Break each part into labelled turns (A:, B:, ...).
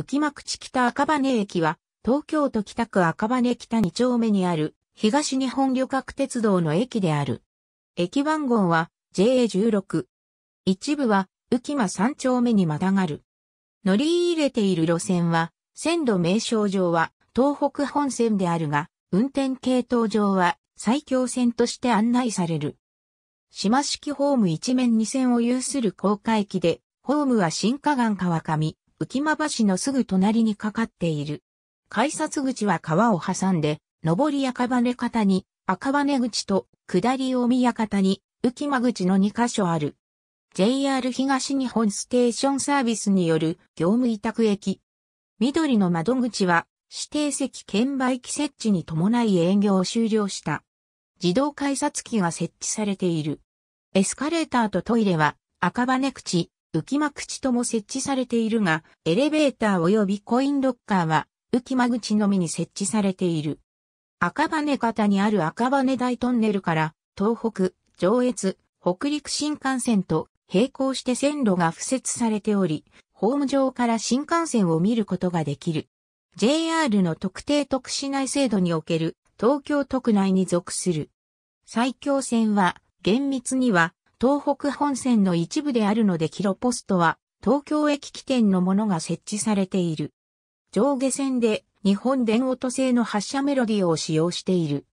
A: 浮間口北赤羽駅は、東京都北区赤羽北2丁目にある、東日本旅客鉄道の駅である。駅番号は JA16。一部は、浮間3丁目にまたがる。乗り入れている路線は、線路名称上は、東北本線であるが、運転系統上は、最強線として案内される。島式ホーム一面二線を有する高架駅で、ホームは新河岸川上、浮間橋のすぐ隣にかかっている。改札口は川を挟んで、上り赤羽方に赤羽口と下り大宮方に浮間口の2カ所ある。JR 東日本ステーションサービスによる業務委託駅。緑の窓口は指定席券売機設置に伴い営業を終了した。自動改札機が設置されている。エスカレーターとトイレは赤羽口、浮間口とも設置されているが、エレベーター及びコインロッカーは浮間口のみに設置されている。赤羽方にある赤羽大トンネルから東北、上越、北陸新幹線と並行して線路が付設されており、ホーム上から新幹線を見ることができる。JR の特定特市内制度における東京都区内に属する。埼京線は厳密には東北本線の一部であるのでキロポストは東京駅起点のものが設置されている。上下線で日本電音製の発車メロディーを使用している。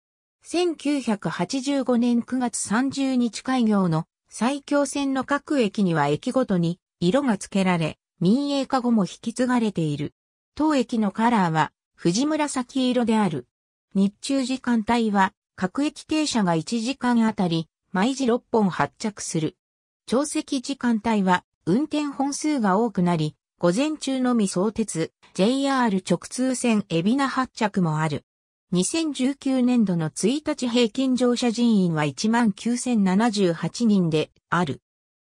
A: 1985年9月30日開業の埼京線の各駅には駅ごとに色が付けられ、民営化後も引き継がれている。当駅のカラーは藤紫色である。日中時間帯は各駅停車が1時間あたり毎時6本発着する。朝席時間帯は運転本数が多くなり、午前中のみ相鉄、JR 直通線海老名発着もある。2019年度の1日平均乗車人員は19,078人である。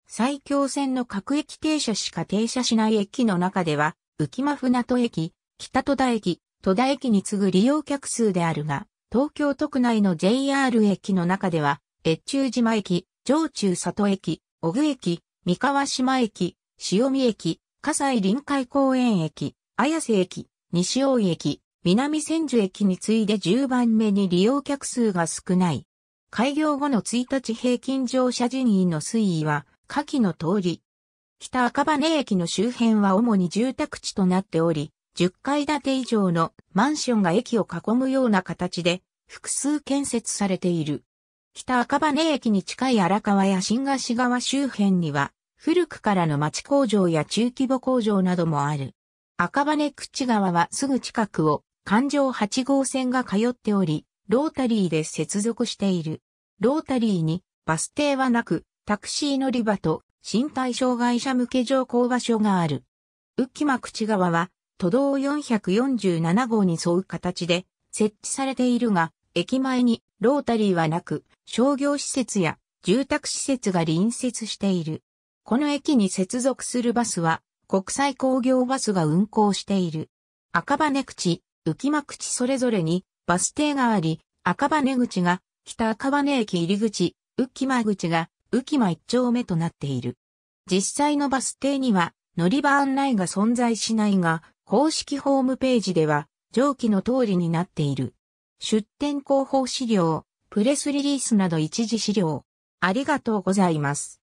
A: 埼京線の各駅停車しか停車しない駅の中では、浮間船戸駅、北戸田駅、戸田駅に次ぐ利用客数であるが、東京都区内の JR 駅の中では、越中島駅、上中里駅、小具駅、三河島駅、潮見駅、葛西臨海公園駅、綾瀬駅、西大井駅、南千住駅に次いで10番目に利用客数が少ない。開業後の1日平均乗車人員の推移は、下記の通り。北赤羽駅の周辺は主に住宅地となっており、10階建て以上のマンションが駅を囲むような形で複数建設されている。北赤羽駅に近い荒川や新河岸川周辺には、古くからの町工場や中規模工場などもある。赤羽口川はすぐ近くを環状8号線が通っており、ロータリーで接続している。ロータリーにバス停はなく、タクシー乗り場と身体障害者向け乗降場所がある。浮間口川は都道447号に沿う形で設置されているが、駅前にロータリーはなく、商業施設や住宅施設が隣接している。この駅に接続するバスは、国際工業バスが運行している。赤羽口、浮間口それぞれにバス停があり、赤羽口が北赤羽駅入り口、浮間口が浮間一丁目となっている。実際のバス停には乗り場案内が存在しないが、公式ホームページでは上記の通りになっている。出展広報資料、プレスリリースなど一時資料。ありがとうございます。